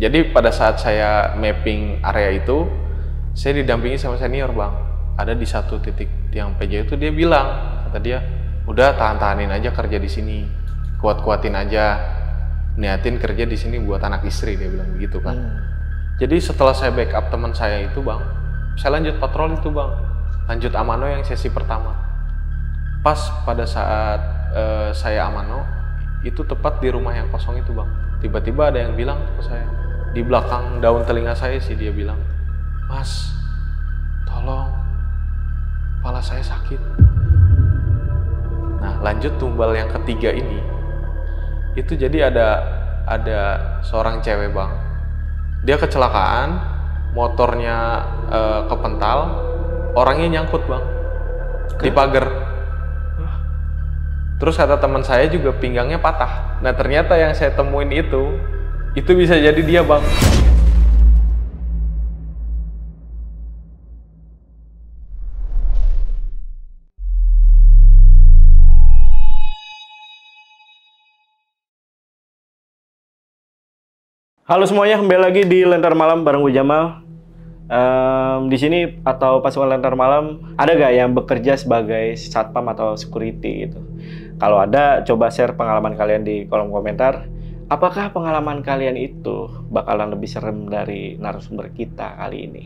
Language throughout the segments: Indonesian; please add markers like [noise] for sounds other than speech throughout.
jadi pada saat saya mapping area itu saya didampingi sama senior bang ada di satu titik yang PJ itu dia bilang kata dia udah tahan-tahanin aja kerja di sini kuat-kuatin aja niatin kerja di sini buat anak istri dia bilang begitu kan hmm. jadi setelah saya backup teman saya itu bang saya lanjut patroli itu bang lanjut amano yang sesi pertama pas pada saat uh, saya amano itu tepat di rumah yang kosong itu bang tiba-tiba ada yang bilang ke saya di belakang daun telinga saya sih dia bilang, Mas, tolong, kepala saya sakit. Nah lanjut tumbal yang ketiga ini, itu jadi ada ada seorang cewek bang, dia kecelakaan, motornya e, kepental, orangnya nyangkut bang, Ke? di pagar. Terus kata teman saya juga pinggangnya patah. Nah ternyata yang saya temuin itu itu bisa jadi dia, Bang. Halo semuanya, kembali lagi di Lentar Malam bareng gue Jamal. Um, di sini atau pasukan Lentar Malam ada gak yang bekerja sebagai satpam atau security gitu? Kalau ada, coba share pengalaman kalian di kolom komentar apakah pengalaman kalian itu bakalan lebih serem dari narasumber kita kali ini?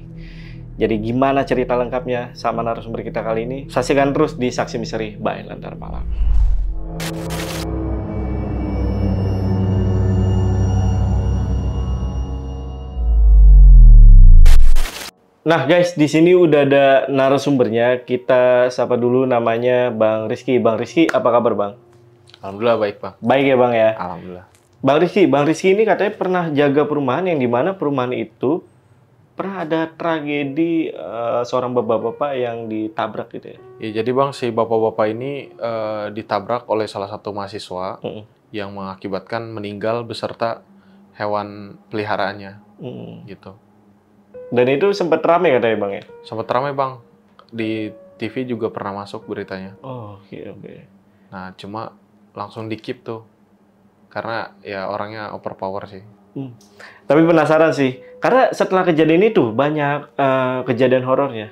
Jadi gimana cerita lengkapnya sama narasumber kita kali ini? Saksikan terus di Saksi Misteri by Lantar Malam. Nah guys, di sini udah ada narasumbernya. Kita sapa dulu namanya Bang Rizky. Bang Rizky, apa kabar Bang? Alhamdulillah baik Bang. Baik ya Bang ya? Alhamdulillah. Bang Rizky, Bang Rizky ini katanya pernah jaga perumahan yang dimana perumahan itu pernah ada tragedi uh, seorang bapak-bapak yang ditabrak gitu ya? Ya jadi bang si bapak-bapak ini uh, ditabrak oleh salah satu mahasiswa mm yang mengakibatkan meninggal beserta hewan peliharaannya mm. gitu. Dan itu sempat ramai katanya bang ya? Sempat ramai bang di TV juga pernah masuk beritanya. Oh oke okay, oke. Okay. Nah cuma langsung dikip tuh karena ya orangnya overpower sih. Hmm. Tapi penasaran sih, karena setelah kejadian itu banyak uh, kejadian horornya.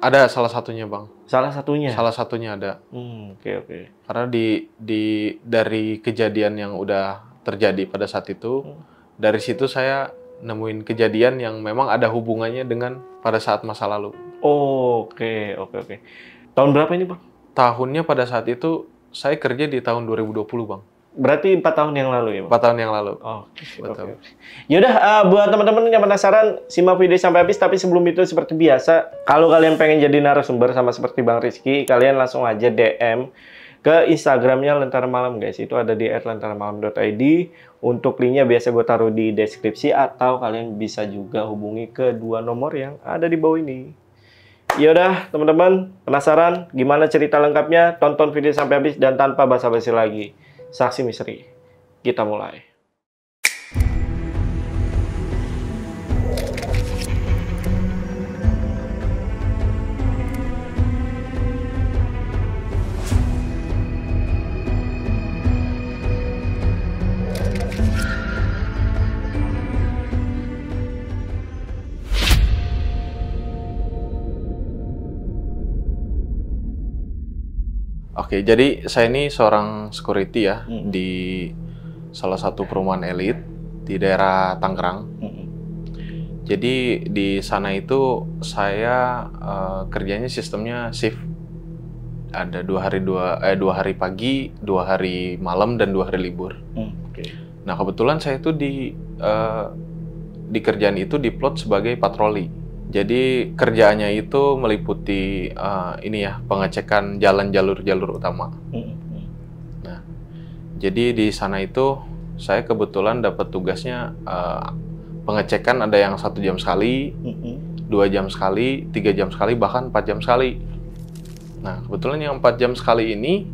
Ada salah satunya bang. Salah satunya. Salah satunya ada. Oke hmm, oke. Okay, okay. Karena di di dari kejadian yang udah terjadi pada saat itu, hmm. dari situ saya nemuin kejadian yang memang ada hubungannya dengan pada saat masa lalu. oke okay, oke okay, oke. Okay. Tahun berapa ini bang? Tahunnya pada saat itu saya kerja di tahun 2020 bang. Berarti empat tahun yang lalu ya? Empat tahun yang lalu. Oh, okay. Okay. Yaudah, uh, buat teman-teman yang penasaran, simak video sampai habis. Tapi sebelum itu, seperti biasa, kalau kalian pengen jadi narasumber sama seperti Bang Rizky, kalian langsung aja DM ke Instagramnya Lentera Malam guys. Itu ada di @lenteramalam.id. Untuk linknya biasa gue taruh di deskripsi atau kalian bisa juga hubungi ke dua nomor yang ada di bawah ini. Yaudah teman-teman penasaran gimana cerita lengkapnya? Tonton video sampai habis dan tanpa basa-basi lagi. Saksi Misteri. Kita mulai. Oke, jadi saya ini seorang security ya hmm. di salah satu perumahan elit di daerah Tangerang. Hmm. Jadi di sana itu saya uh, kerjanya sistemnya shift ada dua hari dua eh dua hari pagi, dua hari malam dan dua hari libur. Hmm, okay. Nah kebetulan saya itu di uh, di kerjaan itu diplot sebagai patroli. Jadi kerjaannya itu meliputi uh, ini ya pengecekan jalan jalur-jalur utama. Hmm, hmm, hmm. Nah, jadi di sana itu saya kebetulan dapat tugasnya uh, pengecekan ada yang satu jam sekali, hmm, hmm. dua jam sekali, tiga jam sekali, bahkan empat jam sekali. Nah, kebetulan yang empat jam sekali ini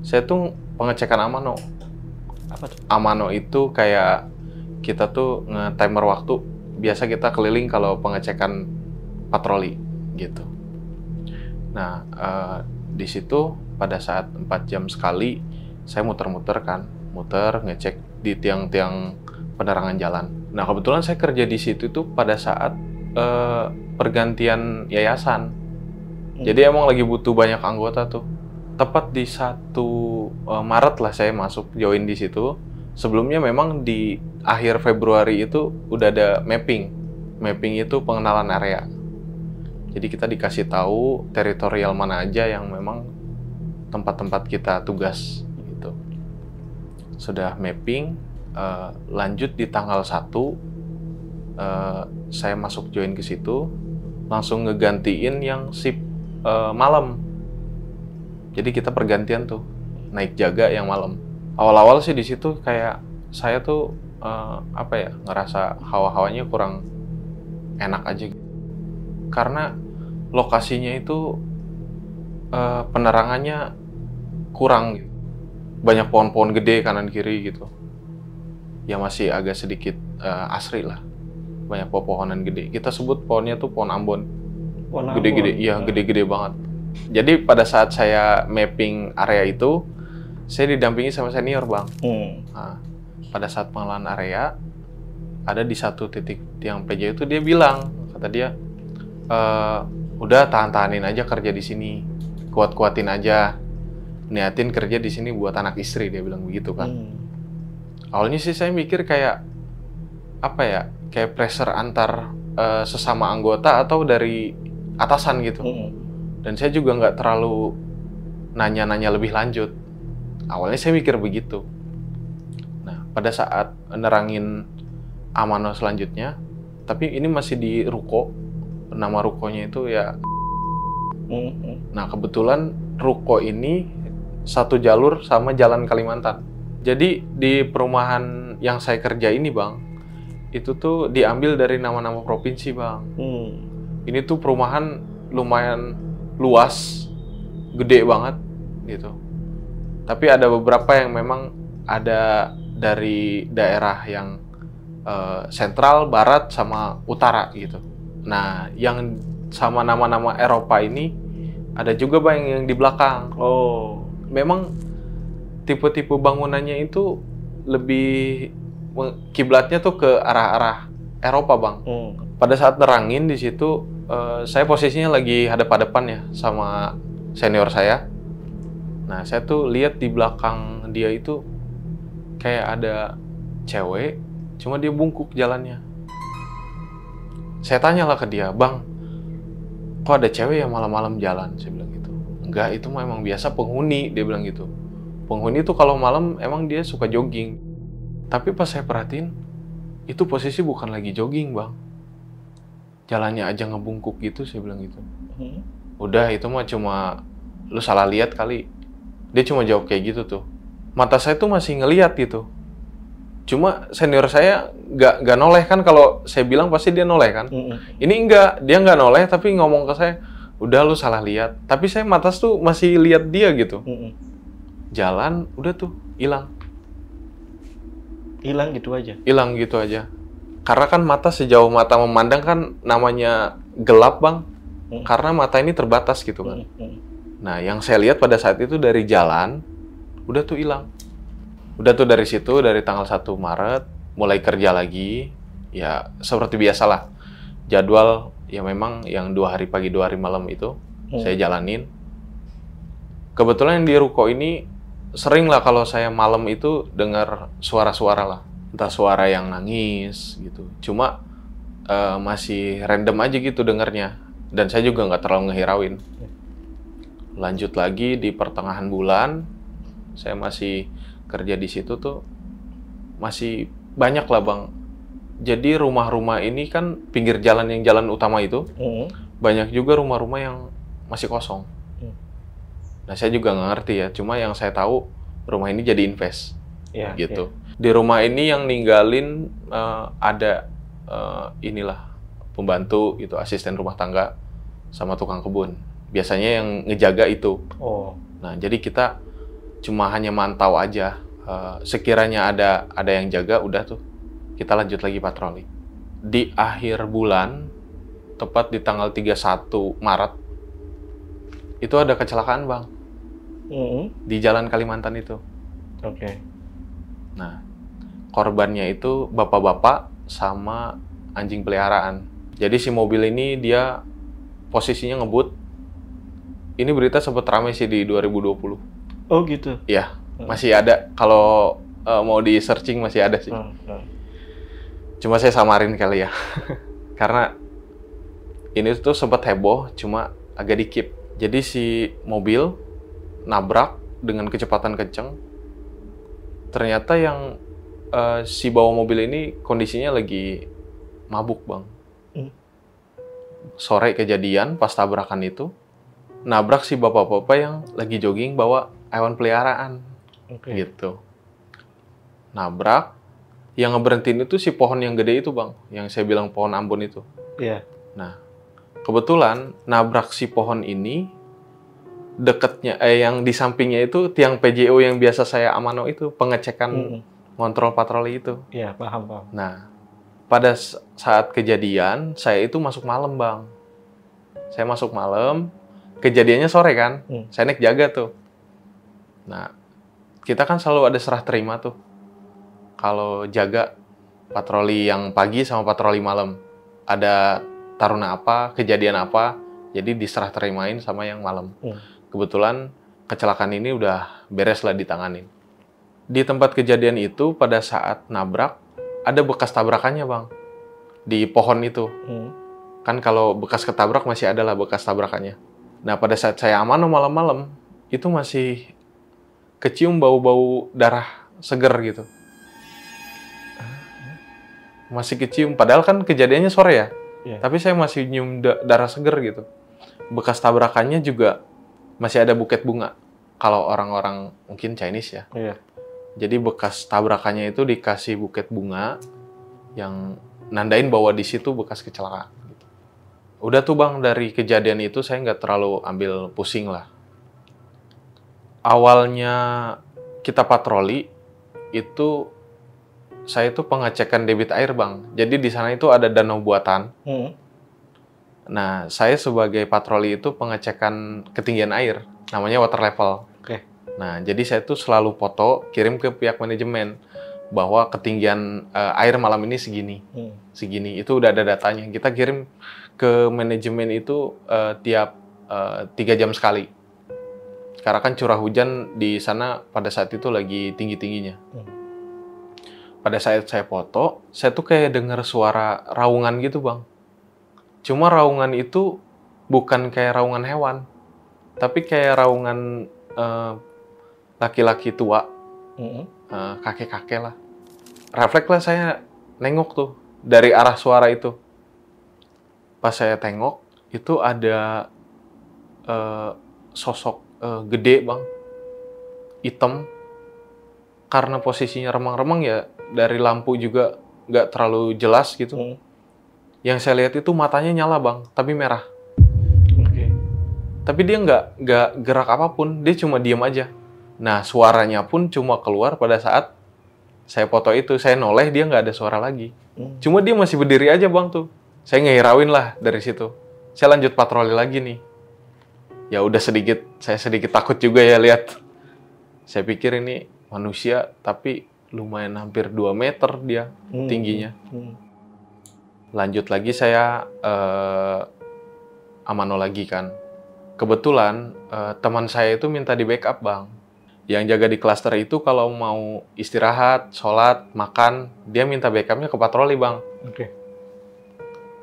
saya tuh pengecekan amano. Apa tuh? Amano itu kayak kita tuh nge-timer waktu biasa kita keliling kalau pengecekan patroli gitu. Nah uh, di situ pada saat 4 jam sekali saya muter-muter kan, muter ngecek di tiang-tiang penerangan jalan. Nah kebetulan saya kerja di situ itu pada saat uh, pergantian yayasan. Hmm. Jadi emang lagi butuh banyak anggota tuh. Tepat di satu uh, Maret lah saya masuk join di situ sebelumnya memang di akhir Februari itu udah ada mapping. Mapping itu pengenalan area. Jadi kita dikasih tahu teritorial mana aja yang memang tempat-tempat kita tugas gitu. Sudah mapping, uh, lanjut di tanggal 1 uh, eh, saya masuk join ke situ, langsung ngegantiin yang sip uh, malam. Jadi kita pergantian tuh, naik jaga yang malam awal-awal sih di situ kayak saya tuh uh, apa ya ngerasa hawa-hawanya kurang enak aja gitu. karena lokasinya itu uh, penerangannya kurang gitu. banyak pohon-pohon gede kanan kiri gitu ya masih agak sedikit uh, asri lah banyak pohon-pohonan gede kita sebut pohonnya tuh pohon ambon gede-gede iya nah. gede-gede banget jadi pada saat saya mapping area itu saya didampingi sama senior bang. Hmm. Nah, pada saat pengelolaan area ada di satu titik yang PJ itu dia bilang kata dia e, udah tahan-tahanin aja kerja di sini, kuat-kuatin aja, niatin kerja di sini buat anak istri dia bilang begitu kan. Hmm. Awalnya sih saya mikir kayak apa ya kayak pressure antar uh, sesama anggota atau dari atasan gitu. Hmm. Dan saya juga nggak terlalu nanya-nanya lebih lanjut Awalnya saya mikir begitu. Nah, pada saat nerangin amano selanjutnya, tapi ini masih di ruko. Nama rukonya itu ya. Nah, kebetulan ruko ini satu jalur sama jalan Kalimantan. Jadi di perumahan yang saya kerja ini, Bang, itu tuh diambil dari nama-nama provinsi, Bang. Hmm. Ini tuh perumahan lumayan luas, gede banget gitu. Tapi ada beberapa yang memang ada dari daerah yang uh, sentral, barat, sama utara gitu. Nah, yang sama nama-nama Eropa ini ada juga bang yang di belakang. Oh, memang tipe-tipe bangunannya itu lebih kiblatnya tuh ke arah-arah Eropa bang. Hmm. Pada saat nerangin di situ, uh, saya posisinya lagi hadap-hadapan ya sama senior saya Nah, saya tuh lihat di belakang dia itu kayak ada cewek, cuma dia bungkuk jalannya. Saya tanyalah ke dia, "Bang, kok ada cewek yang malam-malam jalan?" Saya bilang gitu. "Enggak, itu mah emang biasa penghuni," dia bilang gitu. Penghuni itu kalau malam emang dia suka jogging. Tapi pas saya perhatiin, itu posisi bukan lagi jogging, Bang. Jalannya aja ngebungkuk gitu, saya bilang gitu. Hmm. Udah, itu mah cuma lu salah lihat kali dia cuma jawab kayak gitu tuh. Mata saya tuh masih ngeliat gitu. Cuma senior saya nggak nggak noleh kan kalau saya bilang pasti dia noleh kan. Mm -hmm. Ini enggak, dia nggak noleh tapi ngomong ke saya, udah lu salah lihat. Tapi saya mata tuh masih lihat dia gitu. Mm -hmm. Jalan, udah tuh hilang. Hilang gitu aja. Hilang gitu aja. Karena kan mata sejauh mata memandang kan namanya gelap bang. Mm -hmm. Karena mata ini terbatas gitu kan. Mm -hmm Nah, yang saya lihat pada saat itu dari jalan, udah tuh hilang. Udah tuh dari situ, dari tanggal 1 Maret, mulai kerja lagi. Ya, seperti biasalah. Jadwal ya memang yang dua hari pagi, dua hari malam itu hmm. saya jalanin. Kebetulan yang di ruko ini sering lah kalau saya malam itu dengar suara-suara lah. Entah suara yang nangis gitu. Cuma uh, masih random aja gitu dengernya. Dan saya juga nggak terlalu ngehirauin. Ya lanjut lagi di pertengahan bulan saya masih kerja di situ tuh masih banyak lah bang jadi rumah-rumah ini kan pinggir jalan yang jalan utama itu mm. banyak juga rumah-rumah yang masih kosong mm. nah saya juga nggak ngerti ya cuma yang saya tahu rumah ini jadi invest yeah, gitu yeah. di rumah ini yang ninggalin uh, ada uh, inilah pembantu itu asisten rumah tangga sama tukang kebun biasanya yang ngejaga itu. Oh. Nah, jadi kita cuma hanya mantau aja. Uh, sekiranya ada ada yang jaga, udah tuh kita lanjut lagi patroli. Di akhir bulan, tepat di tanggal 31 Maret, itu ada kecelakaan bang. Mm -hmm. Di Jalan Kalimantan itu. Oke. Okay. Nah, korbannya itu bapak-bapak sama anjing peliharaan. Jadi si mobil ini dia posisinya ngebut ini berita sempat ramai sih di 2020. Oh gitu. Iya, hmm. masih ada kalau uh, mau di searching masih ada sih. Uh, uh. Cuma saya samarin kali ya. [laughs] Karena ini tuh sempat heboh cuma agak dikip. Jadi si mobil nabrak dengan kecepatan kenceng. Ternyata yang uh, si bawa mobil ini kondisinya lagi mabuk, Bang. Sore kejadian pas tabrakan itu nabrak si bapak-bapak yang lagi jogging bawa hewan peliharaan okay. gitu nabrak yang ngeberhentiin itu si pohon yang gede itu bang yang saya bilang pohon Ambon itu iya yeah. nah kebetulan nabrak si pohon ini deketnya eh yang di sampingnya itu tiang PJO yang biasa saya amano itu pengecekan mm patroli itu iya yeah, paham paham nah pada saat kejadian saya itu masuk malam bang saya masuk malam kejadiannya sore kan hmm. naik jaga tuh nah kita kan selalu ada serah terima tuh kalau jaga patroli yang pagi sama patroli malam ada taruna apa kejadian apa jadi diserah terimain sama yang malam hmm. kebetulan kecelakaan ini udah beres lah ditanganin di tempat kejadian itu pada saat nabrak ada bekas tabrakannya bang di pohon itu hmm. kan kalau bekas ketabrak masih ada lah bekas tabrakannya Nah, pada saat saya amano malam-malam, itu masih kecium bau-bau darah seger gitu. Masih kecium, padahal kan kejadiannya sore ya. Yeah. Tapi saya masih nyium da darah seger gitu. Bekas tabrakannya juga masih ada buket bunga. Kalau orang-orang mungkin Chinese ya. Yeah. Jadi bekas tabrakannya itu dikasih buket bunga yang nandain bahwa di situ bekas kecelakaan. Udah tuh bang, dari kejadian itu saya nggak terlalu ambil pusing lah. Awalnya kita patroli itu saya itu pengecekan debit air bang. Jadi di sana itu ada danau buatan. Hmm. Nah saya sebagai patroli itu pengecekan ketinggian air, namanya water level. Oke. Okay. Nah jadi saya tuh selalu foto kirim ke pihak manajemen bahwa ketinggian uh, air malam ini segini, hmm. segini itu udah ada datanya. Kita kirim ke manajemen itu uh, tiap eh, tiga uh, jam sekali. Karena kan curah hujan di sana pada saat itu lagi tinggi-tingginya. Hmm. Pada saat saya foto, saya tuh kayak dengar suara raungan gitu bang. Cuma raungan itu bukan kayak raungan hewan, tapi kayak raungan eh, laki-laki uh, tua, hmm. kakek-kakek mm -hmm. uh, lah. Refleks lah saya nengok tuh dari arah suara itu pas saya tengok itu ada uh, sosok uh, gede bang hitam karena posisinya remang-remang ya dari lampu juga nggak terlalu jelas gitu hmm. yang saya lihat itu matanya nyala bang tapi merah okay. tapi dia nggak nggak gerak apapun dia cuma diem aja nah suaranya pun cuma keluar pada saat saya foto itu saya noleh dia nggak ada suara lagi hmm. cuma dia masih berdiri aja bang tuh saya ngehirauin lah dari situ. Saya lanjut patroli lagi nih. Ya udah sedikit, saya sedikit takut juga ya lihat. Saya pikir ini manusia tapi lumayan hampir 2 meter dia hmm. tingginya. Hmm. Lanjut lagi saya uh, amano lagi kan. Kebetulan uh, teman saya itu minta di backup bang. Yang jaga di klaster itu kalau mau istirahat, sholat, makan, dia minta backupnya ke patroli bang. Okay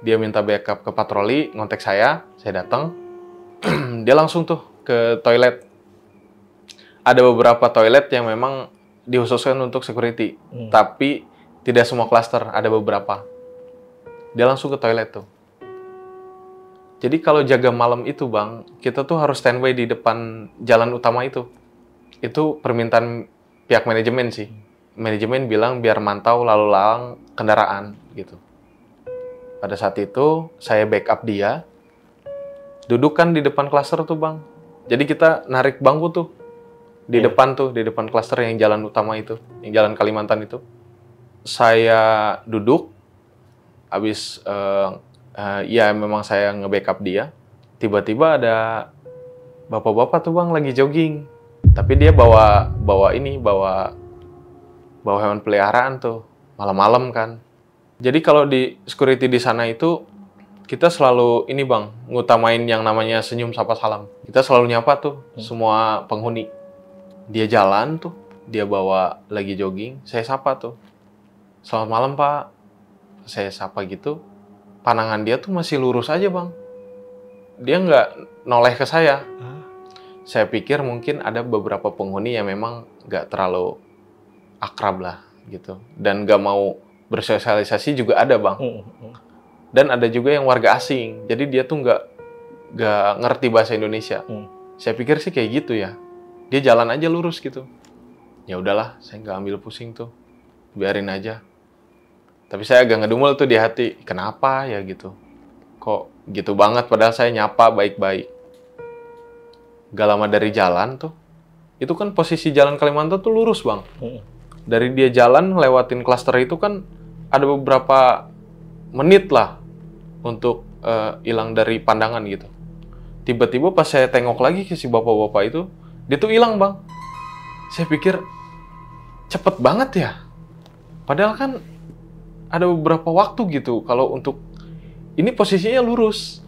dia minta backup ke patroli, ngontek saya, saya datang. [clears throat] dia langsung tuh ke toilet. Ada beberapa toilet yang memang dihususkan untuk security, hmm. tapi tidak semua klaster, ada beberapa. Dia langsung ke toilet tuh. Jadi kalau jaga malam itu, Bang, kita tuh harus standby di depan jalan utama itu. Itu permintaan pihak manajemen sih. Hmm. Manajemen bilang biar mantau lalu lalang kendaraan gitu. Pada saat itu saya backup dia. Duduk kan di depan klaster tuh bang. Jadi kita narik bangku tuh di yeah. depan tuh di depan klaster yang jalan utama itu, yang jalan Kalimantan itu. Saya duduk, habis uh, uh, ya memang saya nge-backup dia. Tiba-tiba ada bapak-bapak tuh bang lagi jogging, tapi dia bawa bawa ini bawa bawa hewan peliharaan tuh malam-malam kan jadi kalau di security di sana itu kita selalu ini bang ngutamain yang namanya senyum sapa salam. Kita selalu nyapa tuh hmm. semua penghuni. Dia jalan tuh, dia bawa lagi jogging, saya sapa tuh. Selamat malam pak, saya sapa gitu. Panangan dia tuh masih lurus aja bang. Dia nggak noleh ke saya. Hmm. Saya pikir mungkin ada beberapa penghuni yang memang nggak terlalu akrab lah gitu dan nggak mau bersosialisasi juga ada bang. Hmm, hmm, hmm. Dan ada juga yang warga asing, jadi dia tuh nggak nggak ngerti bahasa Indonesia. Hmm. Saya pikir sih kayak gitu ya, dia jalan aja lurus gitu. Ya udahlah, saya nggak ambil pusing tuh, biarin aja. Tapi saya agak ngedumel tuh di hati, kenapa ya gitu? Kok gitu banget padahal saya nyapa baik-baik. Gak lama dari jalan tuh, itu kan posisi jalan Kalimantan tuh lurus bang. Hmm dari dia jalan lewatin klaster itu kan ada beberapa menit lah untuk eh, hilang dari pandangan gitu. Tiba-tiba pas saya tengok lagi ke si bapak-bapak itu, dia tuh hilang bang. Saya pikir cepet banget ya. Padahal kan ada beberapa waktu gitu kalau untuk ini posisinya lurus.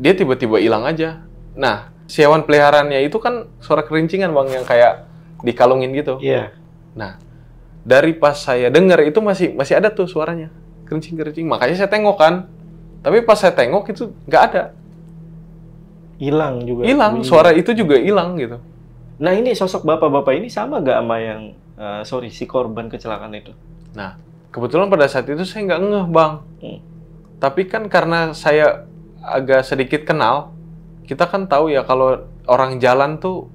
Dia tiba-tiba hilang aja. Nah, si hewan peliharaannya itu kan suara kerincingan bang yang kayak dikalungin gitu. Iya. Yeah. Nah, dari pas saya dengar itu masih masih ada tuh suaranya kerincing kerincing makanya saya tengok kan tapi pas saya tengok itu nggak ada hilang juga hilang suara itu juga hilang gitu nah ini sosok bapak-bapak ini sama gak sama yang uh, sorry si korban kecelakaan itu nah kebetulan pada saat itu saya nggak ngeh bang hmm. tapi kan karena saya agak sedikit kenal kita kan tahu ya kalau orang jalan tuh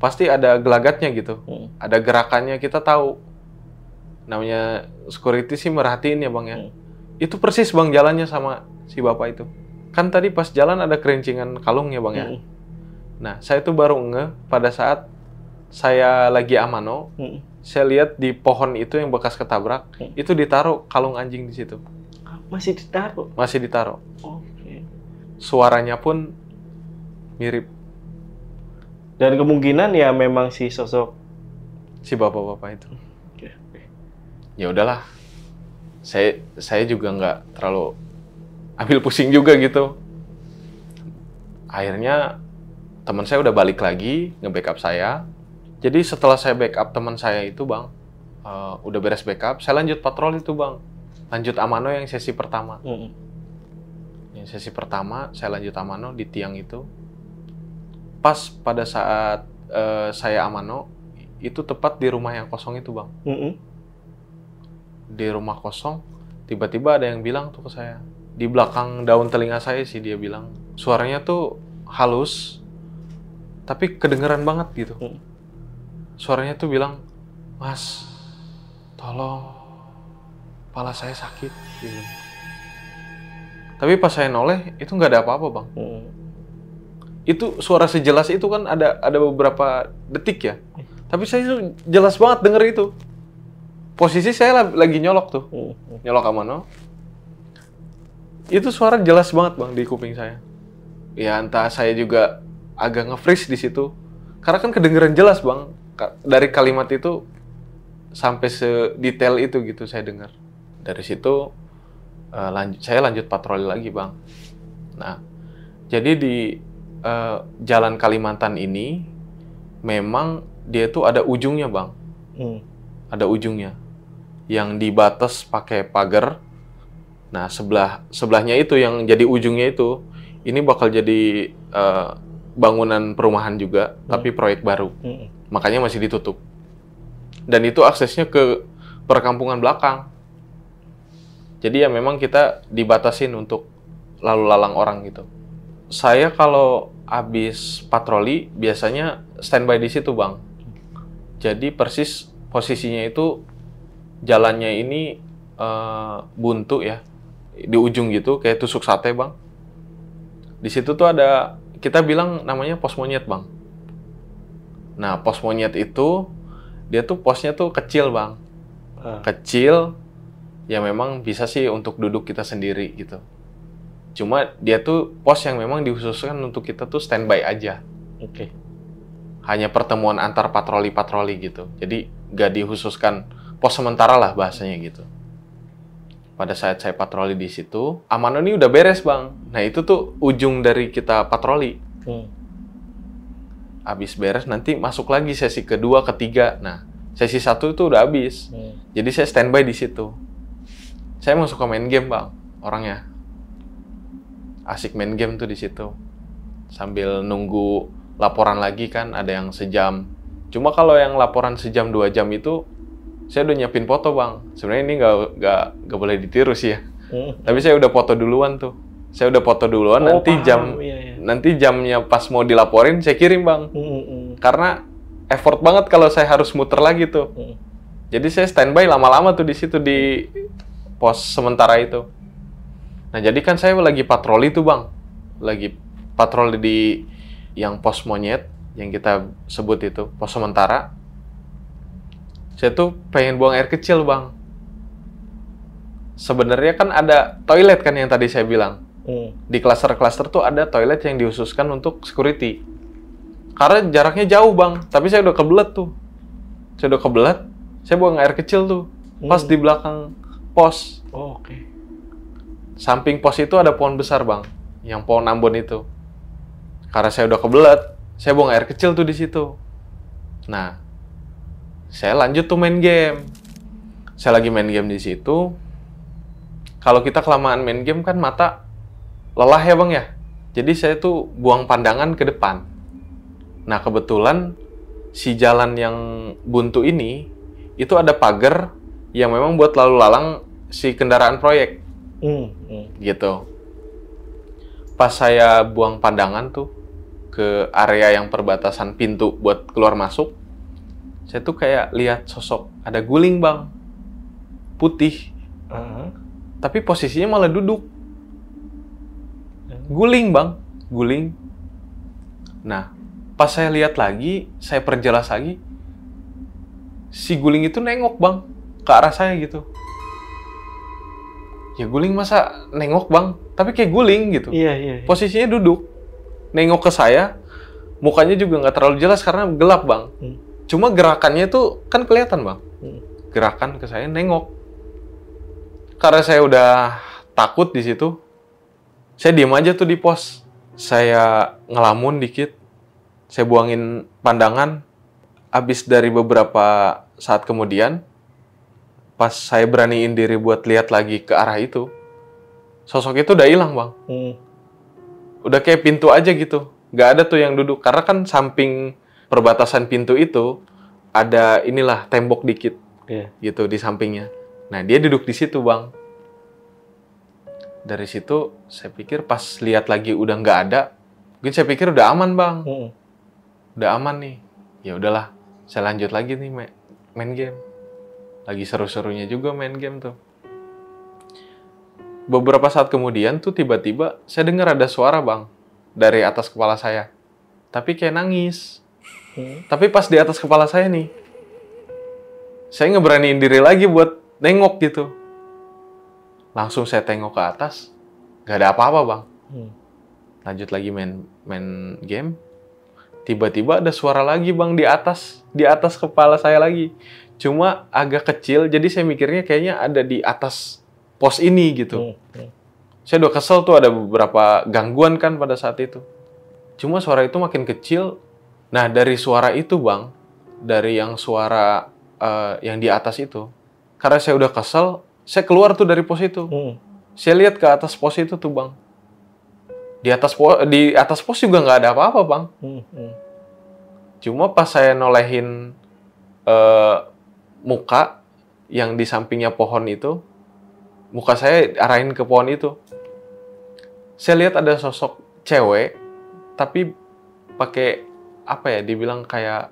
pasti ada gelagatnya gitu hmm. ada gerakannya kita tahu namanya security sih merhatiin ya bang ya. Hmm. Itu persis bang jalannya sama si bapak itu. Kan tadi pas jalan ada kerincingan kalung ya bang hmm. ya. Nah saya itu baru nge pada saat saya lagi amano, hmm. saya lihat di pohon itu yang bekas ketabrak, hmm. itu ditaruh kalung anjing di situ. Masih ditaruh? Masih ditaruh. Oke. Okay. Suaranya pun mirip. Dan kemungkinan ya memang si sosok si bapak-bapak itu ya udahlah saya saya juga nggak terlalu ambil pusing juga gitu akhirnya teman saya udah balik lagi nge-backup saya jadi setelah saya backup teman saya itu bang uh, udah beres backup saya lanjut patroli itu bang lanjut Amano yang sesi pertama mm -hmm. yang sesi pertama saya lanjut Amano di tiang itu pas pada saat uh, saya Amano itu tepat di rumah yang kosong itu bang mm -hmm di rumah kosong, tiba-tiba ada yang bilang tuh ke saya. Di belakang daun telinga saya sih dia bilang, suaranya tuh halus, tapi kedengeran banget gitu. Hmm. Suaranya tuh bilang, Mas, tolong, kepala saya sakit. Gitu. Tapi pas saya noleh, itu nggak ada apa-apa bang. Hmm. Itu suara sejelas itu kan ada ada beberapa detik ya. Hmm. Tapi saya jelas banget denger itu posisi saya lagi nyolok tuh hmm. hmm. nyolok amano itu suara jelas banget bang di kuping saya ya entah saya juga agak nge-freeze di situ karena kan kedengeran jelas bang dari kalimat itu sampai sedetail itu gitu saya dengar dari situ uh, eh, lanjut saya lanjut patroli lagi bang nah jadi di uh, jalan Kalimantan ini memang dia tuh ada ujungnya bang hmm. ada ujungnya yang dibatas pakai pagar. Nah, sebelah sebelahnya itu yang jadi ujungnya itu ini bakal jadi uh, bangunan perumahan juga, hmm. tapi proyek baru. Hmm. Makanya masih ditutup. Dan itu aksesnya ke perkampungan belakang. Jadi ya memang kita dibatasin untuk lalu lalang orang gitu. Saya kalau habis patroli biasanya standby di situ, Bang. Hmm. Jadi persis posisinya itu jalannya ini uh, buntu ya di ujung gitu kayak tusuk sate bang di situ tuh ada kita bilang namanya pos monyet bang nah pos monyet itu dia tuh posnya tuh kecil bang uh. kecil ya memang bisa sih untuk duduk kita sendiri gitu cuma dia tuh pos yang memang dikhususkan untuk kita tuh standby aja oke okay. hanya pertemuan antar patroli patroli gitu jadi gak dikhususkan pos sementara lah bahasanya gitu. Pada saat saya patroli di situ, Amano ini udah beres bang. Nah itu tuh ujung dari kita patroli. Hmm. Abis beres nanti masuk lagi sesi kedua, ketiga. Nah sesi satu itu udah abis, Hmm. Jadi saya standby di situ. Saya mau suka main game bang, orangnya. Asik main game tuh di situ. Sambil nunggu laporan lagi kan, ada yang sejam. Cuma kalau yang laporan sejam dua jam itu saya udah nyiapin foto bang sebenarnya ini nggak nggak nggak boleh ditiru sih ya hmm. tapi saya udah foto duluan tuh saya udah foto duluan oh, nanti paham. jam iya, iya. nanti jamnya pas mau dilaporin saya kirim bang hmm, hmm, hmm. karena effort banget kalau saya harus muter lagi tuh hmm. jadi saya standby lama-lama tuh di situ di pos sementara itu nah jadi kan saya lagi patroli tuh bang lagi patroli di yang pos monyet yang kita sebut itu pos sementara saya tuh pengen buang air kecil bang sebenarnya kan ada toilet kan yang tadi saya bilang hmm. di klaster-klaster tuh ada toilet yang dihususkan untuk security karena jaraknya jauh bang tapi saya udah kebelet tuh saya udah kebelet saya buang air kecil tuh hmm. pas di belakang pos oh, okay. samping pos itu ada pohon besar bang yang pohon ambon itu karena saya udah kebelet saya buang air kecil tuh di situ nah saya lanjut tuh main game. Saya lagi main game di situ. Kalau kita kelamaan main game kan mata lelah ya bang ya. Jadi saya tuh buang pandangan ke depan. Nah kebetulan si jalan yang buntu ini itu ada pagar yang memang buat lalu lalang si kendaraan proyek. Mm, mm. Gitu. Pas saya buang pandangan tuh ke area yang perbatasan pintu buat keluar masuk, saya tuh kayak lihat sosok ada guling bang putih uh -huh. tapi posisinya malah duduk guling bang guling nah pas saya lihat lagi saya perjelas lagi si guling itu nengok bang ke arah saya gitu ya guling masa nengok bang tapi kayak guling gitu iya, iya, iya. posisinya duduk nengok ke saya mukanya juga nggak terlalu jelas karena gelap bang hmm Cuma gerakannya tuh kan kelihatan bang. Hmm. Gerakan ke saya nengok. Karena saya udah takut di situ, saya diem aja tuh di pos. Saya ngelamun dikit, saya buangin pandangan. Abis dari beberapa saat kemudian, pas saya beraniin diri buat lihat lagi ke arah itu, sosok itu udah hilang bang. Hmm. Udah kayak pintu aja gitu. Gak ada tuh yang duduk. Karena kan samping perbatasan pintu itu ada inilah tembok dikit yeah. gitu di sampingnya. Nah dia duduk di situ bang. Dari situ saya pikir pas lihat lagi udah nggak ada, mungkin saya pikir udah aman bang, mm. udah aman nih. Ya udahlah, saya lanjut lagi nih main, game. Lagi seru-serunya juga main game tuh. Beberapa saat kemudian tuh tiba-tiba saya dengar ada suara bang dari atas kepala saya, tapi kayak nangis. Tapi pas di atas kepala saya nih, saya ngeberaniin diri lagi buat nengok gitu. Langsung saya tengok ke atas, nggak ada apa-apa bang. Hmm. Lanjut lagi main main game. Tiba-tiba ada suara lagi bang di atas, di atas kepala saya lagi. Cuma agak kecil, jadi saya mikirnya kayaknya ada di atas pos ini gitu. Hmm, hmm. Saya udah kesel tuh ada beberapa gangguan kan pada saat itu. Cuma suara itu makin kecil, Nah, dari suara itu, Bang, dari yang suara uh, yang di atas itu, karena saya udah kesel, saya keluar tuh dari pos itu. Hmm. Saya lihat ke atas pos itu tuh, Bang. Di atas pos, di atas pos juga nggak ada apa-apa, Bang. Hmm. Hmm. Cuma pas saya nolehin uh, muka yang di sampingnya pohon itu, muka saya arahin ke pohon itu. Saya lihat ada sosok cewek, tapi pakai apa ya dibilang kayak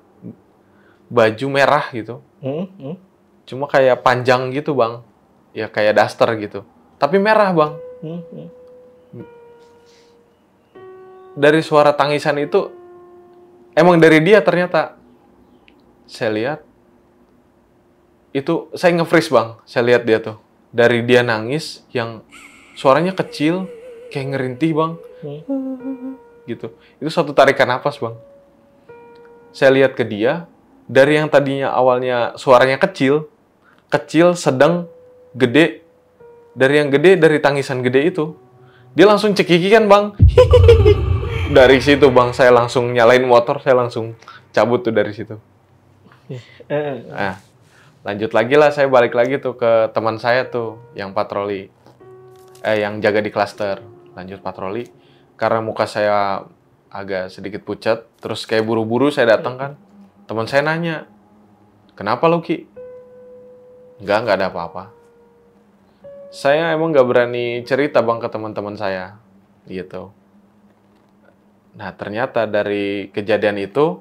baju merah gitu hmm? Hmm? cuma kayak panjang gitu bang ya kayak daster gitu tapi merah bang hmm? Hmm? dari suara tangisan itu emang dari dia ternyata saya lihat itu saya nge-freeze bang saya lihat dia tuh dari dia nangis yang suaranya kecil kayak ngerintih bang hmm. gitu itu satu tarikan nafas bang saya lihat ke dia, dari yang tadinya awalnya suaranya kecil, kecil, sedang, gede, dari yang gede, dari tangisan gede itu, dia langsung cekikikan, bang. [laughs] dari situ bang, saya langsung nyalain motor, saya langsung cabut tuh dari situ. Eh, eh, eh. Nah, lanjut lagi lah, saya balik lagi tuh ke teman saya tuh yang patroli, eh yang jaga di klaster, lanjut patroli. Karena muka saya agak sedikit pucat terus kayak buru-buru saya datang iya. kan teman saya nanya kenapa lo ki nggak nggak ada apa-apa saya emang nggak berani cerita bang ke teman-teman saya gitu nah ternyata dari kejadian itu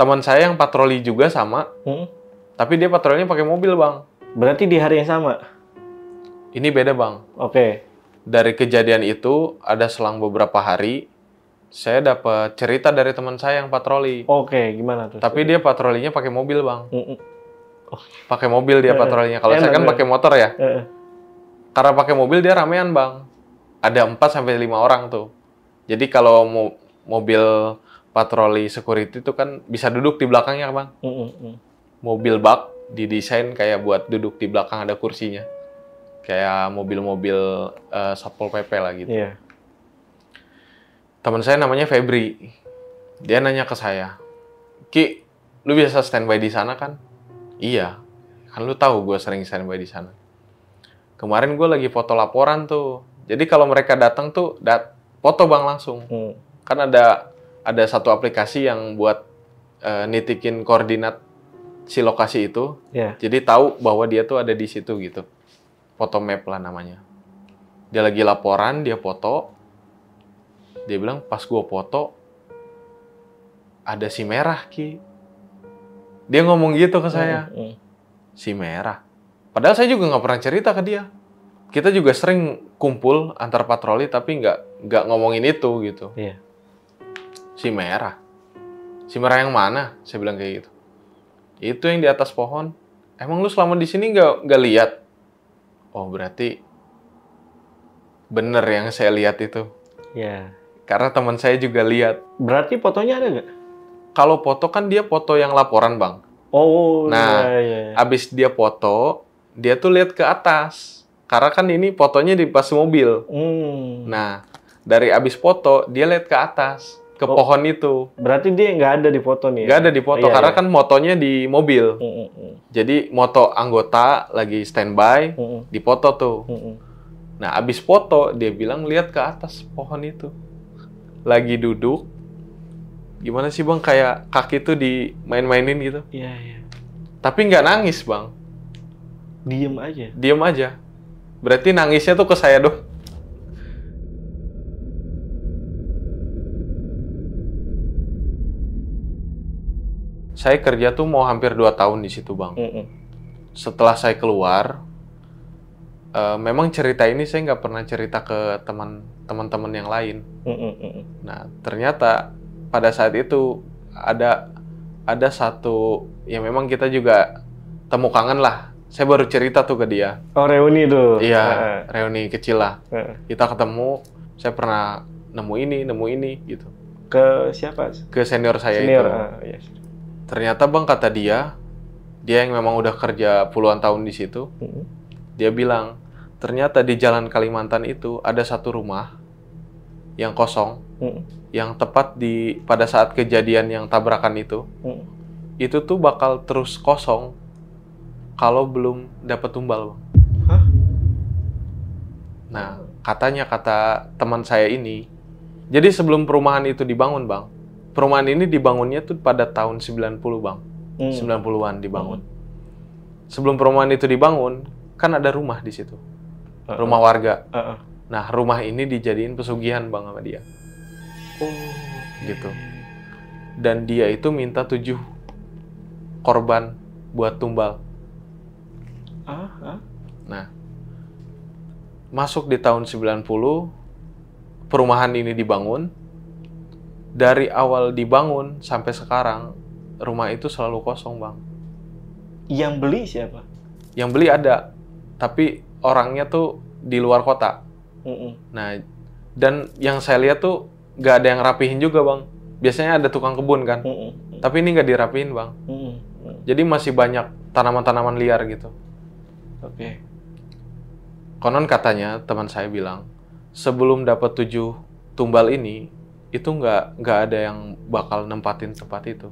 teman saya yang patroli juga sama hmm? tapi dia patrolinya pakai mobil bang berarti di hari yang sama ini beda bang oke okay. dari kejadian itu ada selang beberapa hari saya dapat cerita dari teman saya yang patroli. Oke, gimana tuh? Tapi dia patrolinya pakai mobil, Bang. Mm -mm. Pakai mobil dia eh, patrolinya. Kalau eh, saya kan pakai eh. motor ya. Karena pakai mobil dia ramean, Bang. Ada 4 sampai 5 orang tuh. Jadi kalau mo mobil patroli security itu kan bisa duduk di belakangnya, Bang. Mm Mobil bak didesain kayak buat duduk di belakang ada kursinya. Kayak mobil-mobil uh, Satpol PP lah gitu. Yeah teman saya namanya Febri. Dia nanya ke saya, Ki, lu biasa standby di sana kan? Iya, kan lu tahu gue sering standby di sana. Kemarin gue lagi foto laporan tuh. Jadi kalau mereka datang tuh, dat foto bang langsung. Hmm. Kan ada ada satu aplikasi yang buat uh, nitikin koordinat si lokasi itu. Yeah. Jadi tahu bahwa dia tuh ada di situ gitu. Foto map lah namanya. Dia lagi laporan, dia foto, dia bilang pas gue foto ada si merah ki dia ngomong gitu ke saya mm -hmm. si merah padahal saya juga nggak pernah cerita ke dia kita juga sering kumpul antar patroli tapi nggak nggak ngomongin itu gitu yeah. si merah si merah yang mana saya bilang kayak gitu itu yang di atas pohon emang lu selama di sini nggak nggak lihat oh berarti bener yang saya lihat itu ya yeah. Karena teman saya juga lihat. Berarti fotonya ada nggak? Kalau foto kan dia foto yang laporan, Bang. Oh, nah, iya, iya, iya. abis dia foto, dia tuh lihat ke atas. Karena kan ini fotonya di pas mobil. Hmm. Nah, dari abis foto, dia lihat ke atas ke oh, pohon itu. Berarti dia nggak ada di foto nih? Ya? Nggak ya? ada di foto, iya, karena iya. kan motonya di mobil. Mm -mm. Jadi moto anggota lagi standby, mm -mm. di foto tuh. Mm -mm. Nah, abis foto, dia bilang lihat ke atas pohon itu lagi duduk gimana sih bang kayak kaki tuh dimain-mainin gitu iya iya tapi nggak nangis bang diem aja diem aja berarti nangisnya tuh ke saya dong saya kerja tuh mau hampir 2 tahun di situ bang mm -mm. setelah saya keluar uh, memang cerita ini saya nggak pernah cerita ke teman teman-teman yang lain. Nah ternyata pada saat itu ada ada satu ya memang kita juga temu kangen lah. Saya baru cerita tuh ke dia. Oh reuni tuh. Iya uh reuni kecil lah. -uh. Kita ketemu. Saya pernah nemu ini nemu ini gitu. Ke siapa? Ke senior saya senior, itu. Uh, ah, yes. Iya. Ternyata bang kata dia dia yang memang udah kerja puluhan tahun di situ. Mm -hmm dia bilang, ternyata di Jalan Kalimantan itu ada satu rumah yang kosong, hmm. yang tepat di pada saat kejadian yang tabrakan itu, hmm. itu tuh bakal terus kosong kalau belum dapat tumbal, Hah? Nah, katanya kata teman saya ini, jadi sebelum perumahan itu dibangun, bang, perumahan ini dibangunnya tuh pada tahun 90, bang. Hmm. 90-an dibangun. Hmm. Sebelum perumahan itu dibangun, kan ada rumah di situ, uh -uh. rumah warga. Uh -uh. Nah rumah ini dijadiin pesugihan bang sama dia. Oh. Gitu. Dan dia itu minta tujuh korban buat tumbal. Uh ah, -huh. Ah. Nah, masuk di tahun 90, perumahan ini dibangun. Dari awal dibangun sampai sekarang, rumah itu selalu kosong, Bang. Yang beli siapa? Yang beli ada, tapi orangnya tuh di luar kota. Mm-mm. Nah, dan yang saya lihat tuh nggak ada yang rapihin juga bang. Biasanya ada tukang kebun kan, Mm-mm. tapi ini nggak dirapihin bang. Mm-mm. Jadi masih banyak tanaman-tanaman liar gitu. Oke. Okay. Konon katanya teman saya bilang sebelum dapat tujuh tumbal ini itu nggak nggak ada yang bakal nempatin tempat itu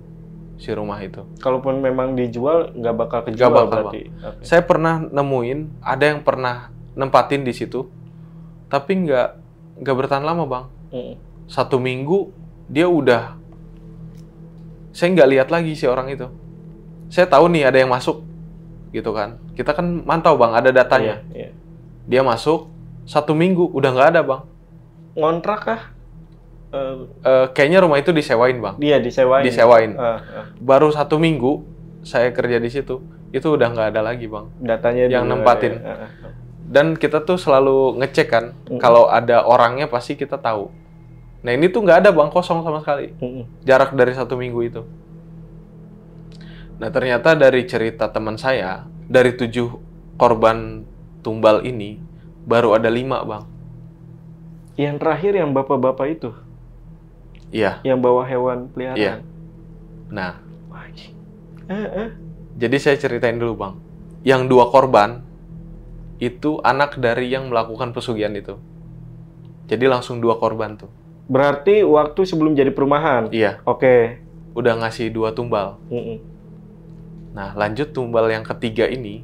si rumah itu. Kalaupun memang dijual nggak bakal kejual gak bakal, berarti. Okay. Saya pernah nemuin ada yang pernah nempatin di situ, tapi nggak nggak bertahan lama bang. Mm. Satu minggu dia udah. Saya nggak lihat lagi si orang itu. Saya tahu nih ada yang masuk, gitu kan. Kita kan mantau bang, ada datanya. Yeah, yeah. Dia masuk satu minggu udah nggak ada bang. Ngontrak kah? Uh, uh, kayaknya rumah itu disewain bang. Iya disewain. Disewain. Uh, uh. Baru satu minggu saya kerja di situ, itu udah nggak ada lagi bang. Datanya yang nempatin. Ya. Uh, uh. Dan kita tuh selalu ngecek kan, uh. kalau ada orangnya pasti kita tahu. Nah ini tuh nggak ada bang kosong sama sekali. Uh. Jarak dari satu minggu itu. Nah ternyata dari cerita teman saya, dari tujuh korban tumbal ini baru ada lima bang. Yang terakhir yang bapak-bapak itu? Iya. Yang bawa hewan peliharaan. Iya. Nah. Eh, eh. Jadi saya ceritain dulu bang. Yang dua korban itu anak dari yang melakukan pesugihan itu. Jadi langsung dua korban tuh. Berarti waktu sebelum jadi perumahan. Iya. Oke. Okay. Udah ngasih dua tumbal. Mm -mm. Nah lanjut tumbal yang ketiga ini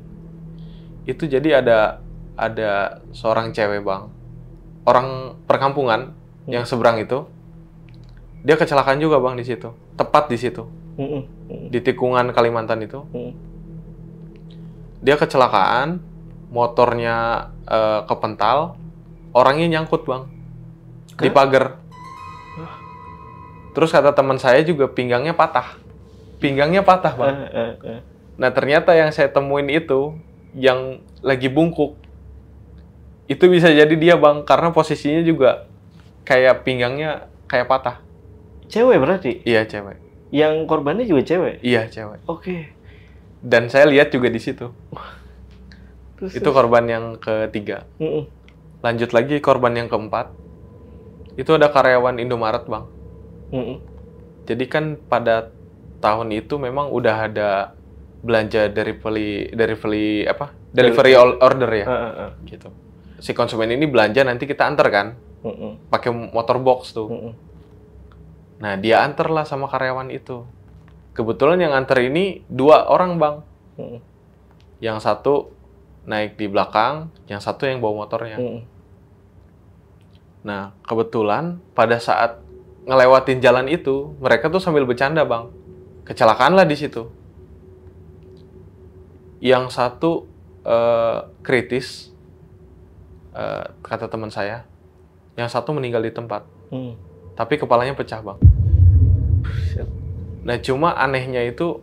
itu jadi ada ada seorang cewek bang orang perkampungan mm. yang seberang itu dia kecelakaan juga bang di situ tepat di situ mm -mm. di tikungan Kalimantan itu mm. dia kecelakaan motornya uh, kepental orangnya nyangkut bang Ke? di pagar terus kata teman saya juga pinggangnya patah pinggangnya patah bang eh, eh, nah ternyata yang saya temuin itu yang lagi bungkuk itu bisa jadi dia bang karena posisinya juga kayak pinggangnya kayak patah Cewek berarti? Iya, cewek. Yang korbannya juga cewek? Iya, cewek. Oke. Okay. Dan saya lihat juga di situ. [laughs] terus, itu korban yang ketiga. Mm -mm. Lanjut lagi korban yang keempat. Itu ada karyawan Indomaret, Bang. Mm -mm. Jadi kan pada tahun itu memang udah ada belanja dari peli dari peli apa? Delivery order ya. Uh, uh, uh. Gitu. Si konsumen ini belanja nanti kita antar kan? uh, uh. Pakai motor box tuh. uh, uh. Nah, dia anterlah sama karyawan itu. Kebetulan yang antar ini dua orang, Bang. Hmm. Yang satu naik di belakang, yang satu yang bawa motornya. Hmm. Nah, kebetulan pada saat ngelewatin jalan itu, mereka tuh sambil bercanda, Bang. Kecelakaan lah di situ. Yang satu uh, kritis, uh, kata teman saya. Yang satu meninggal di tempat. Hmm. Tapi kepalanya pecah, Bang. Nah cuma anehnya itu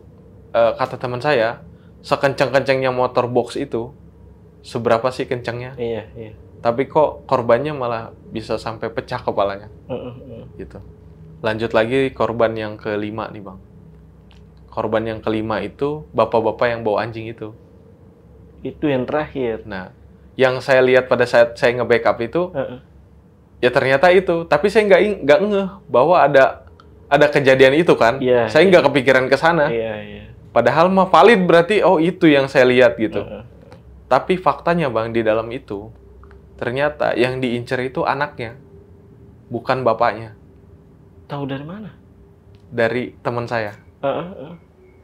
uh, kata teman saya sekencang-kencangnya motor box itu seberapa sih kencangnya? Iya iya. Tapi kok korbannya malah bisa sampai pecah kepalanya, Uh-uh. gitu. Lanjut lagi korban yang kelima nih bang. Korban yang kelima itu bapak-bapak yang bawa anjing itu. Itu yang terakhir. Nah, yang saya lihat pada saat saya nge-backup itu, uh-uh. ya ternyata itu. Tapi saya nggak nggak ngeh bahwa ada ada kejadian itu kan. Yeah, saya nggak yeah. kepikiran ke sana. Yeah, yeah. Padahal mah valid berarti oh itu yang saya lihat gitu. Uh -huh. Tapi faktanya Bang di dalam itu ternyata yang diincer itu anaknya bukan bapaknya. Tahu dari mana? Dari teman saya. Uh huh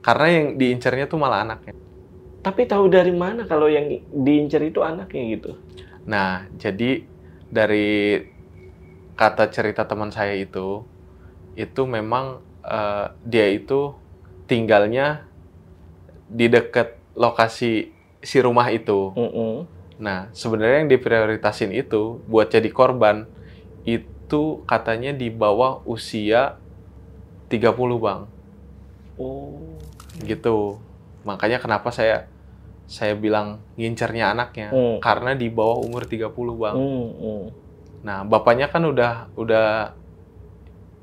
Karena yang diincernya tuh malah anaknya. Tapi tahu dari mana kalau yang diincer itu anaknya gitu? Nah, jadi dari kata cerita teman saya itu, itu memang uh, dia itu tinggalnya di dekat lokasi si rumah itu. Mm -hmm. Nah, sebenarnya yang diprioritasin itu buat jadi korban itu katanya di bawah usia 30, Bang. Oh, gitu. Makanya kenapa saya saya bilang ngincernya anaknya mm. karena di bawah umur 30, Bang. Mm -hmm. Nah, bapaknya kan udah udah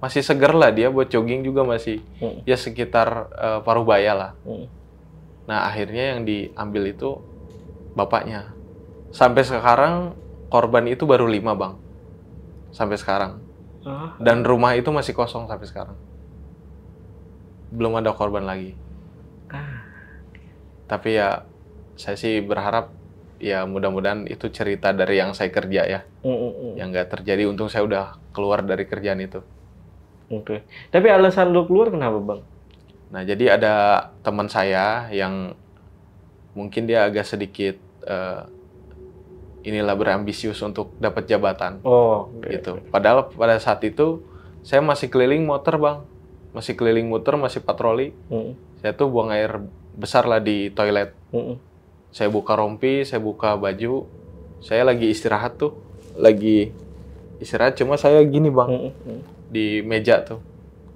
masih seger lah dia buat jogging juga masih hmm. ya sekitar uh, eh, paruh baya lah. Hmm. Nah akhirnya yang diambil itu bapaknya. Sampai sekarang korban itu baru lima bang. Sampai sekarang. Dan rumah itu masih kosong sampai sekarang. Belum ada korban lagi. Ah. Tapi ya saya sih berharap ya mudah-mudahan itu cerita dari yang saya kerja ya. Mm -mm. Yang nggak terjadi untung saya udah keluar dari kerjaan itu. Oke. Tapi alasan lu keluar kenapa, Bang? Nah, jadi ada teman saya yang mungkin dia agak sedikit uh, inilah berambisius untuk dapat jabatan. Oh, okay. gitu. Padahal pada saat itu saya masih keliling motor, Bang. Masih keliling motor, masih patroli. Mm. Saya tuh buang air besar lah di toilet. Mm. Saya buka rompi, saya buka baju. Saya lagi istirahat tuh. Lagi istirahat cuma saya gini, Bang. Mm di meja tuh.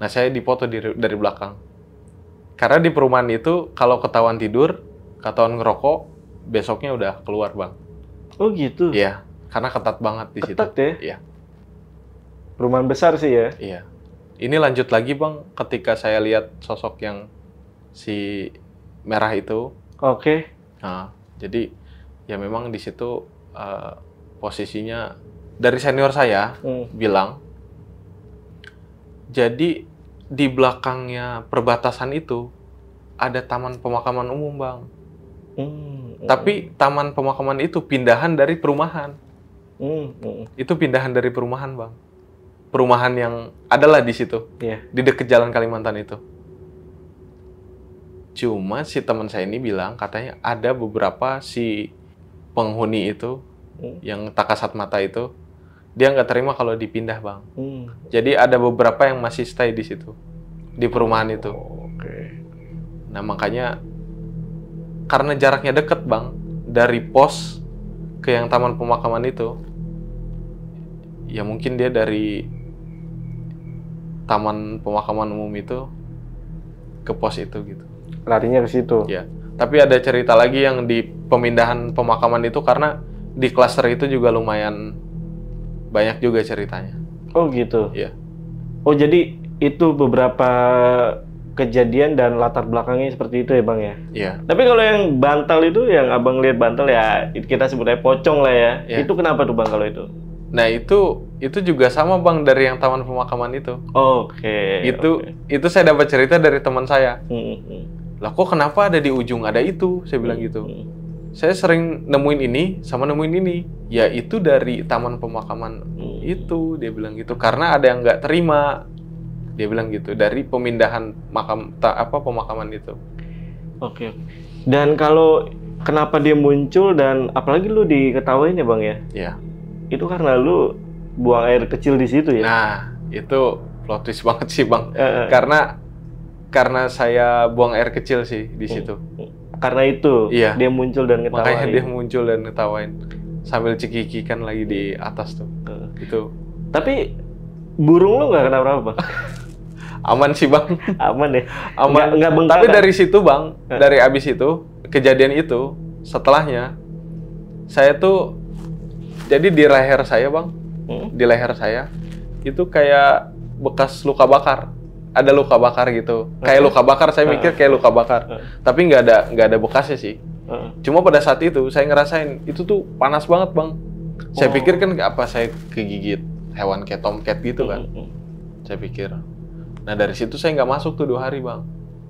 Nah, saya dipoto dari, dari belakang. Karena di perumahan itu kalau ketahuan tidur, ketahuan ngerokok, besoknya udah keluar, Bang. Oh, gitu. Iya, karena ketat banget di ketat, situ. Ketat ya? Iya. Perumahan besar sih ya? Iya. Ini lanjut lagi, Bang, ketika saya lihat sosok yang si merah itu. Oke. Okay. Nah, jadi ya memang di situ uh, posisinya dari senior saya hmm. bilang jadi di belakangnya perbatasan itu ada taman pemakaman umum, Bang. Mm, Tapi taman pemakaman itu pindahan dari perumahan. Mm, Itu pindahan dari perumahan, Bang. Perumahan yang adalah di situ. Yeah. Di dekat Jalan Kalimantan itu. Cuma si teman saya ini bilang katanya ada beberapa si penghuni itu mm. yang tak kasat mata itu dia nggak terima kalau dipindah bang. Hmm. Jadi ada beberapa yang masih stay di situ di perumahan itu. Oh, Oke. Okay. Nah makanya karena jaraknya deket bang dari pos ke yang taman pemakaman itu, ya mungkin dia dari taman pemakaman umum itu ke pos itu gitu. Larinya ke situ. Ya. Tapi ada cerita lagi yang di pemindahan pemakaman itu karena di klaster itu juga lumayan banyak juga ceritanya. Oh gitu. Iya. Oh jadi itu beberapa kejadian dan latar belakangnya seperti itu ya bang ya. Iya. Tapi kalau yang bantal itu yang abang lihat bantal ya kita sebutnya pocong lah ya. ya. Itu kenapa tuh bang kalau itu? Nah itu itu juga sama bang dari yang taman pemakaman itu. Oke. Okay, itu okay. itu saya dapat cerita dari teman saya. Hmm, hmm, hmm. Lah kok kenapa ada di ujung ada itu? Saya bilang hmm. gitu. Hmm saya sering nemuin ini sama nemuin ini yaitu dari taman pemakaman hmm. itu dia bilang gitu karena ada yang nggak terima dia bilang gitu dari pemindahan makam ta, apa pemakaman itu oke dan kalau kenapa dia muncul dan apalagi lu diketawain ya bang ya ya itu karena lu buang air kecil di situ ya nah itu plot twist banget sih bang uh, karena karena saya buang air kecil sih di hmm. situ hmm karena itu iya. dia muncul dan ngetawain. Makanya dia muncul dan ngetawain sambil cekikikan lagi di atas tuh. Uh. Itu. Tapi burung lu nggak kenapa apa? [laughs] Aman sih bang. Aman ya. Aman. Nggak, nggak bengkak. Tapi kan? dari situ bang, uh. dari abis itu kejadian itu setelahnya saya tuh jadi di leher saya bang, hmm? di leher saya itu kayak bekas luka bakar ada luka bakar gitu. Kayak luka bakar saya mikir kayak luka bakar. Tapi nggak ada nggak ada bekasnya sih. Cuma pada saat itu saya ngerasain itu tuh panas banget, Bang. Saya oh. pikir kan apa saya kegigit hewan kayak tomcat gitu kan. Saya pikir. Nah, dari situ saya nggak masuk tuh dua hari, Bang.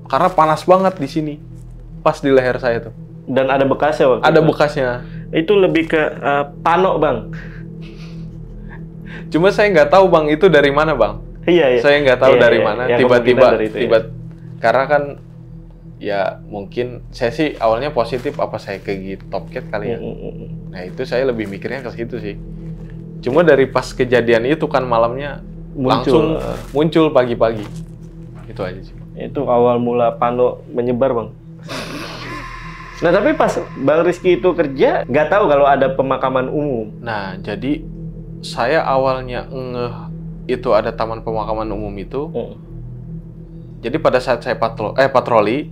Karena panas banget di sini. Pas di leher saya tuh. Dan ada bekasnya waktu Ada itu. bekasnya. Itu lebih ke uh, eh, panok Bang. Cuma saya nggak tahu, Bang, itu dari mana, Bang Iya, iya. Saya nggak tahu iya, dari iya, mana iya. tiba-tiba tiba, tiba iya. karena kan ya mungkin saya sih awalnya positif apa saya ke cat kali ya. Mm, mm, mm. Nah, itu saya lebih mikirnya ke situ sih. Cuma dari pas kejadian itu kan malamnya muncul. langsung eh. muncul pagi-pagi. Itu aja sih. Itu awal mula Pano menyebar, Bang. Nah tapi pas Bang Rizky itu kerja, nggak tahu kalau ada pemakaman umum. Nah jadi saya awalnya ngeh itu ada taman pemakaman umum itu. Hmm. Jadi pada saat saya patro eh patroli,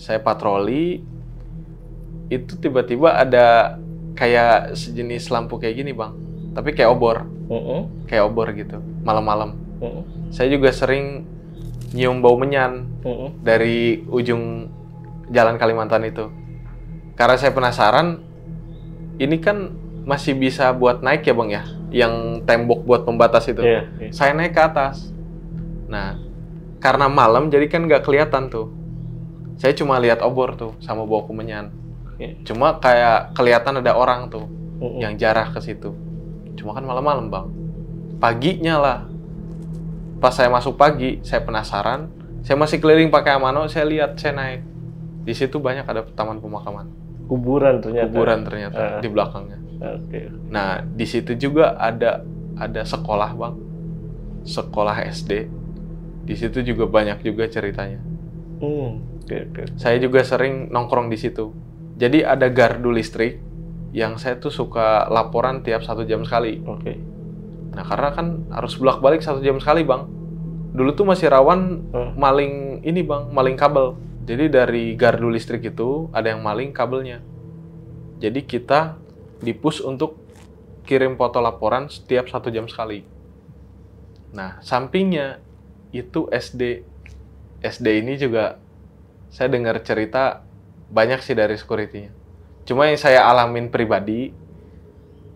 saya patroli itu tiba-tiba ada kayak sejenis lampu kayak gini, Bang. Tapi kayak obor. Hmm. Kayak obor gitu, malam-malam. Hmm. Saya juga sering nyium bau menyan hmm. dari ujung jalan Kalimantan itu. Karena saya penasaran ini kan masih bisa buat naik ya, Bang ya? yang tembok buat pembatas itu. Yeah, yeah. Saya naik ke atas. Nah, karena malam jadi kan nggak kelihatan tuh. Saya cuma lihat obor tuh sama bau kemenyan. Yeah. Cuma kayak kelihatan ada orang tuh mm -hmm. yang jarah ke situ. Cuma kan malam-malam bang. Paginya lah. Pas saya masuk pagi, saya penasaran. Saya masih keliling pakai amano. Saya lihat saya naik. Di situ banyak ada taman pemakaman. Kuburan ternyata. Kuburan ternyata uh. di belakangnya Okay. Nah, di situ juga ada ada sekolah, Bang. Sekolah SD. Di situ juga banyak juga ceritanya. Hmm. Okay, okay. Saya juga sering nongkrong di situ. Jadi ada gardu listrik yang saya tuh suka laporan tiap satu jam sekali. Oke. Okay. Nah, karena kan harus bolak-balik satu jam sekali, Bang. Dulu tuh masih rawan hmm. maling ini, Bang, maling kabel. Jadi dari gardu listrik itu ada yang maling kabelnya. Jadi kita dipush untuk kirim foto laporan setiap satu jam sekali. Nah, sampingnya itu SD. SD ini juga saya dengar cerita banyak sih dari security-nya. Cuma yang saya alamin pribadi,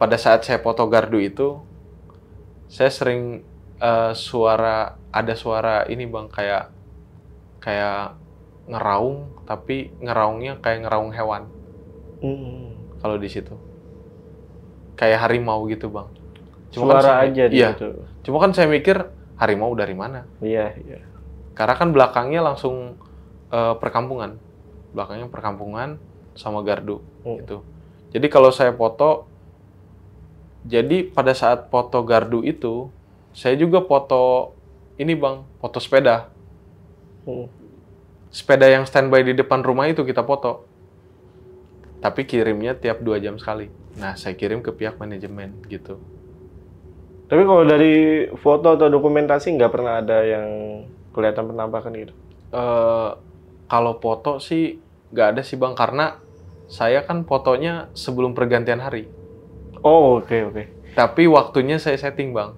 pada saat saya foto gardu itu, saya sering uh, suara, ada suara ini bang, kayak kayak ngeraung, tapi ngeraungnya kayak ngeraung hewan. Mm. Kalau di situ kayak harimau gitu bang. Cuma kan Suara kan saya, aja iya. gitu. Cuma kan saya mikir harimau dari mana? Iya. iya. Karena kan belakangnya langsung uh, perkampungan, belakangnya perkampungan sama gardu hmm. gitu. Jadi kalau saya foto, jadi pada saat foto gardu itu, saya juga foto ini bang, foto sepeda. Hmm. Sepeda yang standby di depan rumah itu kita foto tapi kirimnya tiap dua jam sekali. Nah, saya kirim ke pihak manajemen gitu. Tapi kalau dari foto atau dokumentasi nggak pernah ada yang kelihatan penampakan gitu? Uh, kalau foto sih nggak ada sih bang, karena saya kan fotonya sebelum pergantian hari. Oh oke okay, oke. Okay. Tapi waktunya saya setting bang.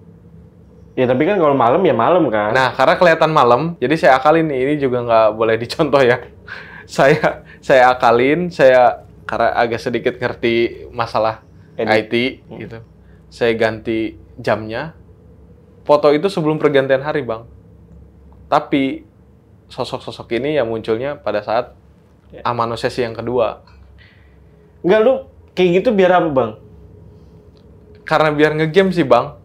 Ya tapi kan kalau malam ya malam kan. Nah karena kelihatan malam, jadi saya akalin ini juga nggak boleh dicontoh ya. [laughs] saya saya akalin, saya karena agak sedikit ngerti masalah Edit. IT hmm. gitu. Saya ganti jamnya. Foto itu sebelum pergantian hari, Bang. Tapi sosok-sosok ini yang munculnya pada saat ya. amano sesi yang kedua. Enggak lu kayak gitu biar apa, Bang? Karena biar ngegame sih, Bang.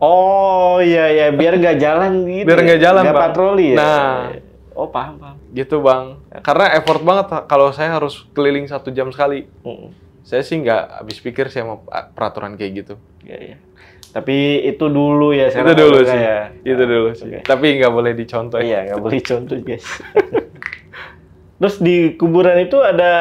Oh iya ya, biar nggak jalan gitu. Biar ya. nggak jalan, gak Bang. patroli ya. Nah, iya, iya. Oh paham paham. Gitu bang. Karena effort banget kalau saya harus keliling satu jam sekali. Mm. Saya sih nggak habis pikir sih sama peraturan kayak gitu. Iya iya. Tapi itu dulu ya. saya. Itu dulu sih. Ya. Itu dulu ah, sih. Tapi nggak boleh dicontoh. Iya nggak boleh contoh guys. [laughs] Terus di kuburan itu ada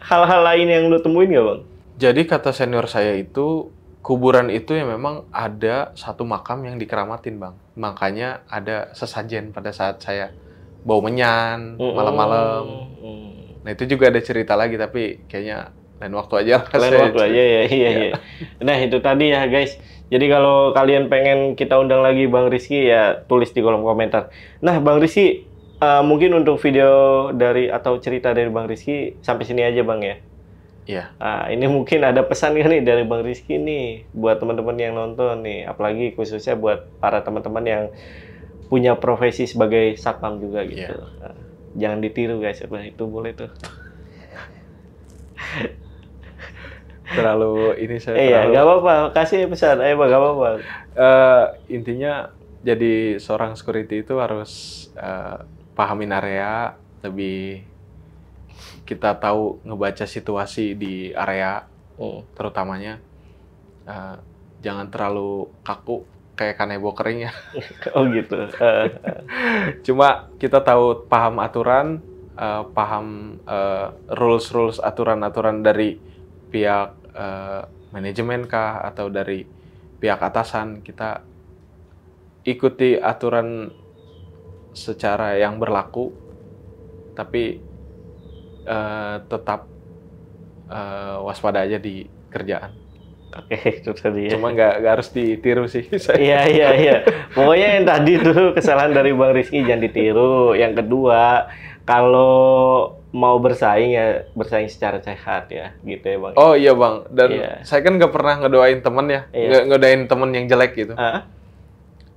hal-hal lain yang lo temuin nggak bang? Jadi kata senior saya itu kuburan itu ya memang ada satu makam yang dikeramatin bang. Makanya ada sesajen pada saat saya bau menyan malam malam-malam. oh, oh. Nah itu juga ada cerita lagi tapi kayaknya lain waktu aja. Lain waktu aja ya, iya, iya. Nah itu tadi ya guys. Jadi kalau kalian pengen kita undang lagi Bang Rizky ya tulis di kolom komentar. Nah Bang Rizky uh, mungkin untuk video dari atau cerita dari Bang Rizky sampai sini aja Bang ya. Iya. Uh, ini mungkin ada pesan kan nih dari Bang Rizky nih buat teman-teman yang nonton nih, apalagi khususnya buat para teman-teman yang punya profesi sebagai satpam juga iya. gitu. Yeah. Jangan ditiru guys, itu boleh tuh. terlalu ini saya eh, terlalu... Iya, gak apa-apa. Kasih pesan, eh, gak apa-apa. Uh, intinya jadi seorang security itu harus uh, pahamin area lebih kita tahu ngebaca situasi di area oh. terutamanya uh, jangan terlalu kaku kayak kanebo kering ya. [laughs] oh gitu. Eh. Cuma kita tahu paham aturan, uh, paham uh, eh, rules rules aturan aturan dari pihak uh, manajemen kah atau dari pihak atasan kita ikuti aturan secara yang berlaku, tapi uh, tetap uh, waspada aja di kerjaan. Oke, [laughs] itu tadi ya. Cuma nggak harus ditiru sih. [laughs] Iya, iya, iya. Pokoknya yang tadi itu kesalahan dari Bang Rizky jangan ditiru. Yang kedua, kalau mau bersaing ya bersaing secara sehat ya, gitu ya Bang. Oh iya Bang, dan yeah. saya kan nggak pernah ngedoain temen ya, iya. nggak ngedoain temen yang jelek gitu. Uh?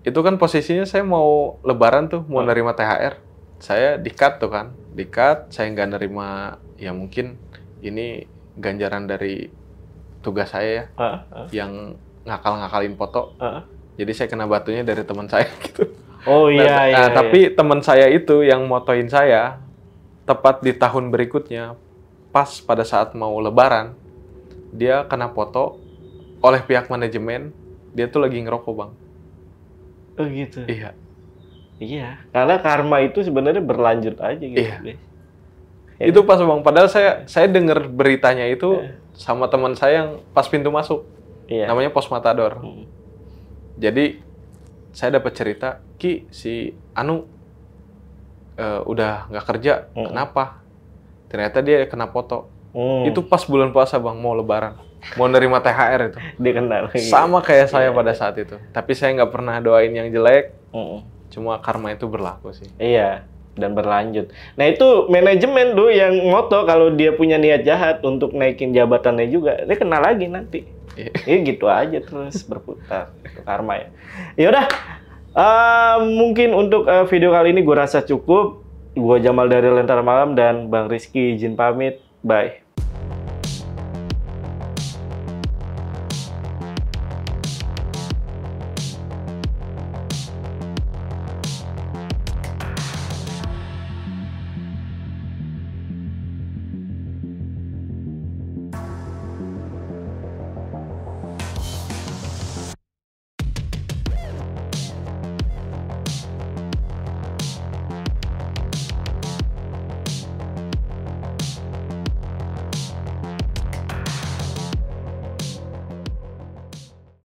Itu kan posisinya saya mau lebaran tuh, mau uh-huh. nerima THR. Saya dikat tuh kan, dikat, saya nggak nerima ya mungkin ini ganjaran dari tugas saya ya, uh, uh. yang ngakal-ngakalin foto. Uh. Jadi saya kena batunya dari teman saya [laughs] gitu. Oh nah, iya nah, iya. Nah, iya. tapi teman saya itu yang motoin saya tepat di tahun berikutnya pas pada saat mau lebaran dia kena foto oleh pihak manajemen dia tuh lagi ngerokok bang oh gitu iya iya karena karma itu sebenarnya berlanjut aja gitu iya. Ya. itu pas bang padahal saya saya dengar beritanya itu iya sama teman saya yang pas pintu masuk. Iya. Namanya Pos Matador. Hmm. Jadi saya dapat cerita, Ki si Anu uh, udah nggak kerja, hmm. kenapa? Ternyata dia kena foto. Hmm. Itu pas bulan puasa bang, mau lebaran, mau nerima THR itu. Dikenal. Sama kayak saya iya. pada saat itu. Tapi saya nggak pernah doain yang jelek. Hmm. Cuma karma itu berlaku sih. Iya dan berlanjut. Nah itu manajemen tuh yang moto kalau dia punya niat jahat untuk naikin jabatannya juga, dia kena lagi nanti. Iya [laughs] yeah. gitu aja terus berputar karma ya. Ya udah, uh, mungkin untuk uh, video kali ini gue rasa cukup. Gue Jamal dari Lentera Malam dan Bang Rizky izin pamit. Bye.